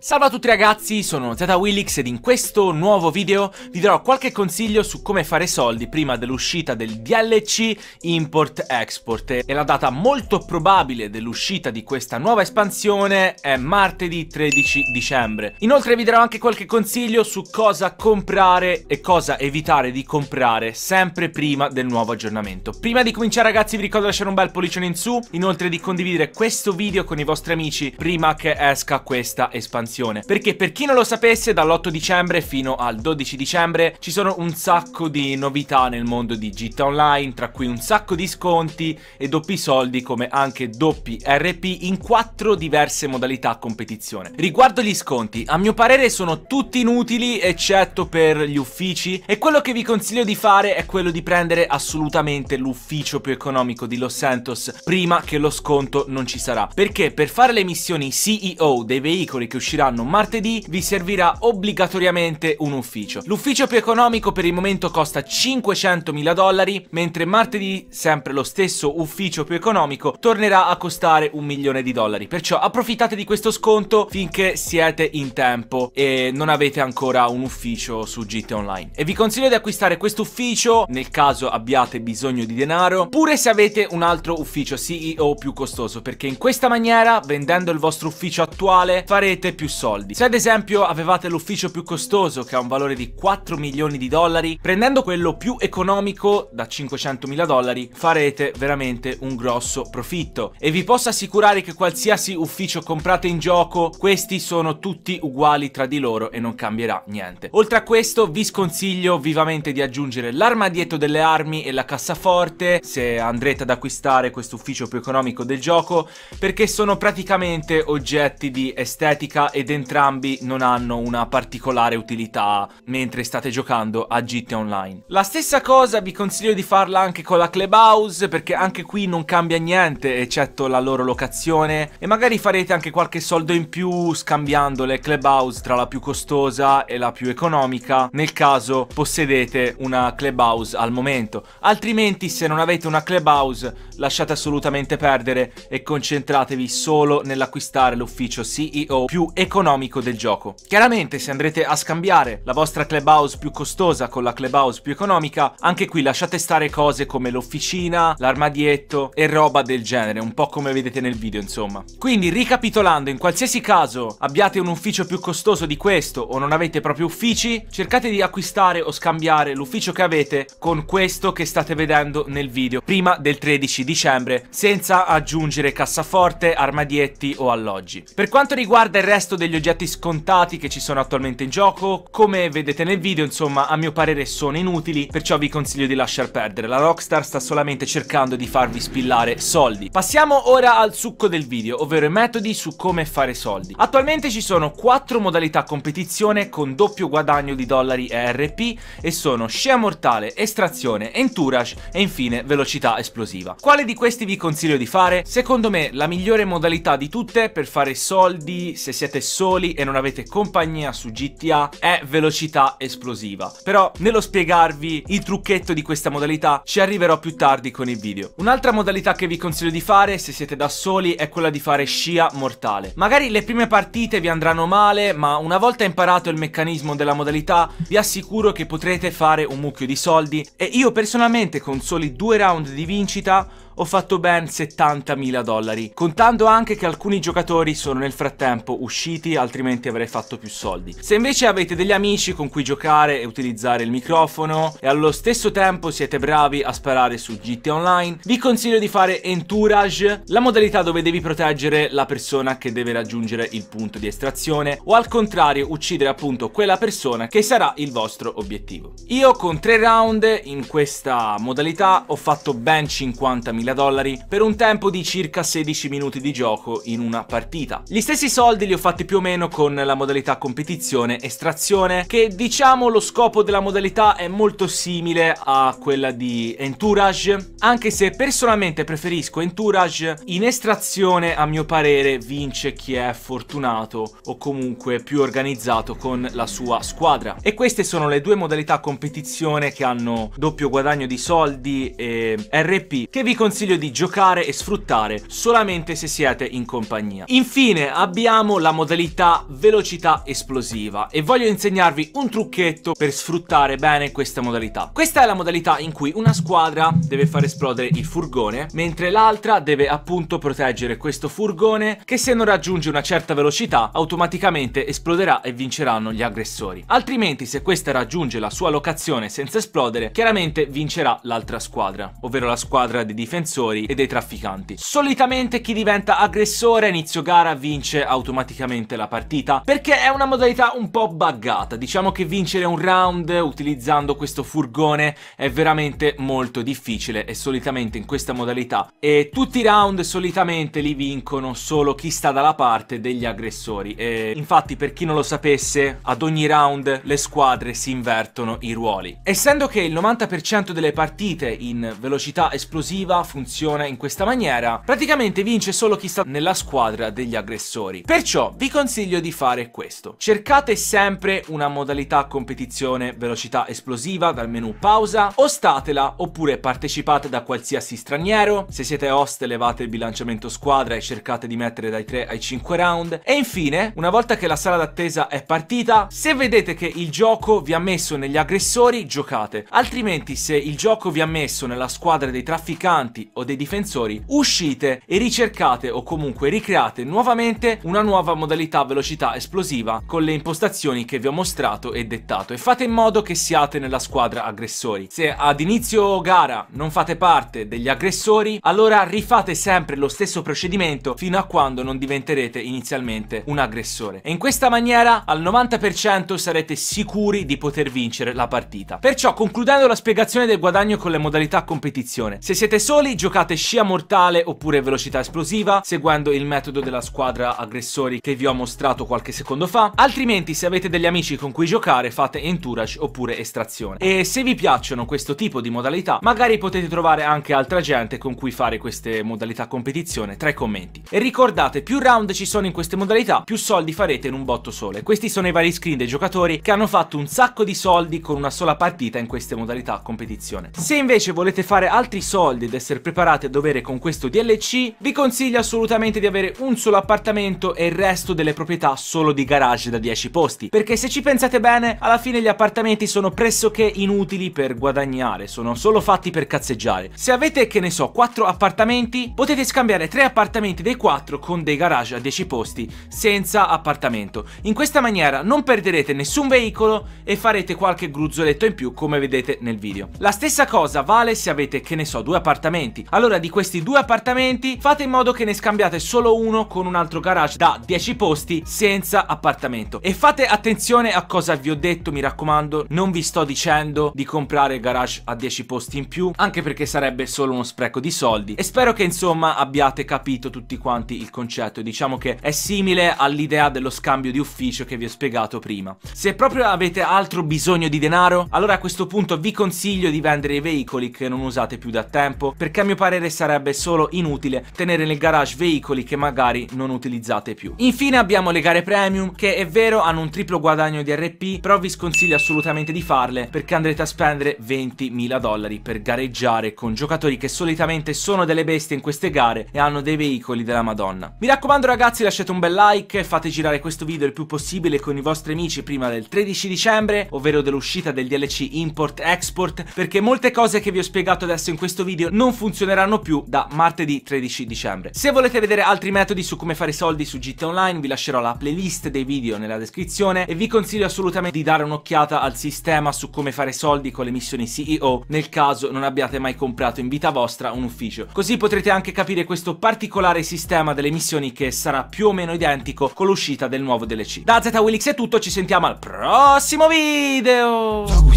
Salve a tutti ragazzi, sono Zeta ed in questo nuovo video vi darò qualche consiglio su come fare soldi prima dell'uscita del DLC Import-Export e la data molto probabile dell'uscita di questa nuova espansione è martedì 13 dicembre. Inoltre vi darò anche qualche consiglio su cosa comprare e cosa evitare di comprare sempre prima del nuovo aggiornamento. Prima di cominciare ragazzi vi ricordo di lasciare un bel pollice in su, inoltre di condividere questo video con i vostri amici prima che esca questa espansione espansione. Perché per chi non lo sapesse, dall'8 dicembre fino al 12 dicembre ci sono un sacco di novità nel mondo di GTA Online, tra cui un sacco di sconti e doppi soldi come anche doppi RP in quattro diverse modalità competizione. Riguardo gli sconti, a mio parere sono tutti inutili eccetto per gli uffici e quello che vi consiglio di fare è quello di prendere assolutamente l'ufficio più economico di Los Santos prima che lo sconto non ci sarà. Perché per fare le missioni CEO dei veicoli che usciranno usciranno martedì, vi servirà obbligatoriamente un ufficio. L'ufficio più economico per il momento costa 500.000 dollari, mentre martedì, sempre lo stesso ufficio più economico, tornerà a costare un milione di dollari. Perciò approfittate di questo sconto finché siete in tempo e non avete ancora un ufficio su GT Online. E vi consiglio di acquistare questo ufficio nel caso abbiate bisogno di denaro, pure se avete un altro ufficio CEO più costoso, perché in questa maniera, vendendo il vostro ufficio attuale, farete più più soldi. Se ad esempio avevate l'ufficio più costoso che ha un valore di 4 milioni di dollari, prendendo quello più economico da 500 mila dollari farete veramente un grosso profitto. E vi posso assicurare che qualsiasi ufficio comprate in gioco, questi sono tutti uguali tra di loro e non cambierà niente. Oltre a questo vi sconsiglio vivamente di aggiungere l'armadietto delle armi e la cassaforte se andrete ad acquistare questo ufficio più economico del gioco perché sono praticamente oggetti di estetica e ed entrambi non hanno una particolare utilità mentre state giocando a GTA Online. La stessa cosa vi consiglio di farla anche con la Clubhouse perché anche qui non cambia niente eccetto la loro locazione e magari farete anche qualche soldo in più scambiando le Clubhouse tra la più costosa e la più economica nel caso possedete una Clubhouse al momento. Altrimenti se non avete una Clubhouse lasciate assolutamente perdere e concentratevi solo nell'acquistare l'ufficio CEO più economico economico del gioco. Chiaramente se andrete a scambiare la vostra clubhouse più costosa con la clubhouse più economica, anche qui lasciate stare cose come l'officina, l'armadietto e roba del genere, un po' come vedete nel video insomma. Quindi ricapitolando, in qualsiasi caso abbiate un ufficio più costoso di questo o non avete proprio uffici, cercate di acquistare o scambiare l'ufficio che avete con questo che state vedendo nel video prima del 13 dicembre senza aggiungere cassaforte, armadietti o alloggi. Per quanto riguarda il resto degli oggetti scontati che ci sono attualmente in gioco, come vedete nel video insomma a mio parere sono inutili, perciò vi consiglio di lasciar perdere, la Rockstar sta solamente cercando di farvi spillare soldi. Passiamo ora al succo del video, ovvero i metodi su come fare soldi. Attualmente ci sono quattro modalità competizione con doppio guadagno di dollari ERP e sono scia mortale, estrazione, entourage e infine velocità esplosiva. Quale di questi vi consiglio di fare? Secondo me la migliore modalità di tutte per fare soldi se siete soli e non avete compagnia su GTA è velocità esplosiva. Però nello spiegarvi il trucchetto di questa modalità ci arriverò più tardi con il video. Un'altra modalità che vi consiglio di fare se siete da soli è quella di fare scia mortale. Magari le prime partite vi andranno male ma una volta imparato il meccanismo della modalità vi assicuro che potrete fare un mucchio di soldi e io personalmente con soli due round di vincita ho fatto ben 70.000 dollari, contando anche che alcuni giocatori sono nel frattempo usciti, altrimenti avrei fatto più soldi. Se invece avete degli amici con cui giocare e utilizzare il microfono e allo stesso tempo siete bravi a sparare su GT Online, vi consiglio di fare Entourage, la modalità dove devi proteggere la persona che deve raggiungere il punto di estrazione o al contrario uccidere appunto quella persona che sarà il vostro obiettivo. Io con tre round in questa modalità ho fatto ben 50.000 1000 dollari per un tempo di circa 16 minuti di gioco in una partita. Gli stessi soldi li ho fatti più o meno con la modalità competizione estrazione che diciamo lo scopo della modalità è molto simile a quella di Entourage anche se personalmente preferisco Entourage in estrazione a mio parere vince chi è fortunato o comunque più organizzato con la sua squadra e queste sono le due modalità competizione che hanno doppio guadagno di soldi e RP che vi consiglio consiglio di giocare e sfruttare solamente se siete in compagnia. Infine abbiamo la modalità velocità esplosiva e voglio insegnarvi un trucchetto per sfruttare bene questa modalità. Questa è la modalità in cui una squadra deve far esplodere il furgone mentre l'altra deve appunto proteggere questo furgone che se non raggiunge una certa velocità automaticamente esploderà e vinceranno gli aggressori. Altrimenti se questa raggiunge la sua locazione senza esplodere chiaramente vincerà l'altra squadra, ovvero la squadra di difensori difensori e dei trafficanti. Solitamente chi diventa aggressore a inizio gara vince automaticamente la partita, perché è una modalità un po' buggata. Diciamo che vincere un round utilizzando questo furgone è veramente molto difficile e solitamente in questa modalità. E tutti i round solitamente li vincono solo chi sta dalla parte degli aggressori. E infatti per chi non lo sapesse, ad ogni round le squadre si invertono i ruoli. Essendo che il 90% delle partite in velocità esplosiva funziona in questa maniera, praticamente vince solo chi sta nella squadra degli aggressori. Perciò vi consiglio di fare questo. Cercate sempre una modalità competizione velocità esplosiva dal menu pausa, o statela, oppure partecipate da qualsiasi straniero, se siete host levate il bilanciamento squadra e cercate di mettere dai 3 ai 5 round e infine, una volta che la sala d'attesa è partita, se vedete che il gioco vi ha messo negli aggressori, giocate, altrimenti se il gioco vi ha messo nella squadra dei trafficanti attaccanti o dei difensori, uscite e ricercate o comunque ricreate nuovamente una nuova modalità velocità esplosiva con le impostazioni che vi ho mostrato e dettato e fate in modo che siate nella squadra aggressori. Se ad inizio gara non fate parte degli aggressori, allora rifate sempre lo stesso procedimento fino a quando non diventerete inizialmente un aggressore. E in questa maniera al 90% sarete sicuri di poter vincere la partita. Perciò concludendo la spiegazione del guadagno con le modalità competizione, se siete soli lì giocate scia mortale oppure velocità esplosiva, seguendo il metodo della squadra aggressori che vi ho mostrato qualche secondo fa, altrimenti se avete degli amici con cui giocare fate entourage oppure estrazione. E se vi piacciono questo tipo di modalità, magari potete trovare anche altra gente con cui fare queste modalità competizione tra i commenti. E ricordate, più round ci sono in queste modalità, più soldi farete in un botto sole. Questi sono i vari screen dei giocatori che hanno fatto un sacco di soldi con una sola partita in queste modalità competizione. Se invece volete fare altri soldi ed essere essere preparati a dovere con questo DLC, vi consiglio assolutamente di avere un solo appartamento e il resto delle proprietà solo di garage da 10 posti, perché se ci pensate bene, alla fine gli appartamenti sono pressoché inutili per guadagnare, sono solo fatti per cazzeggiare. Se avete, che ne so, 4 appartamenti, potete scambiare 3 appartamenti dei 4 con dei garage a 10 posti, senza appartamento. In questa maniera non perderete nessun veicolo e farete qualche gruzzoletto in più come vedete nel video. La stessa cosa vale se avete, che ne so, 2 appartamenti appartamenti. Allora di questi due appartamenti fate in modo che ne scambiate solo uno con un altro garage da 10 posti senza appartamento. E fate attenzione a cosa vi ho detto, mi raccomando, non vi sto dicendo di comprare garage a 10 posti in più, anche perché sarebbe solo uno spreco di soldi. E spero che insomma abbiate capito tutti quanti il concetto, diciamo che è simile all'idea dello scambio di ufficio che vi ho spiegato prima. Se proprio avete altro bisogno di denaro, allora a questo punto vi consiglio di vendere i veicoli che non usate più da tempo, perché perché a mio parere sarebbe solo inutile tenere nel garage veicoli che magari non utilizzate più. Infine abbiamo le gare premium che è vero hanno un triplo guadagno di RP però vi sconsiglio assolutamente di farle perché andrete a spendere 20.000 dollari per gareggiare con giocatori che solitamente sono delle bestie in queste gare e hanno dei veicoli della madonna. Mi raccomando ragazzi lasciate un bel like, fate girare questo video il più possibile con i vostri amici prima del 13 dicembre ovvero dell'uscita del DLC Import-Export perché molte cose che vi ho spiegato adesso in questo video non funzionano funzioneranno più da martedì 13 dicembre. Se volete vedere altri metodi su come fare soldi su GT Online vi lascerò la playlist dei video nella descrizione e vi consiglio assolutamente di dare un'occhiata al sistema su come fare soldi con le missioni CEO nel caso non abbiate mai comprato in vita vostra un ufficio. Così potrete anche capire questo particolare sistema delle missioni che sarà più o meno identico con l'uscita del nuovo DLC. Da Z Willix è tutto, ci sentiamo al prossimo video!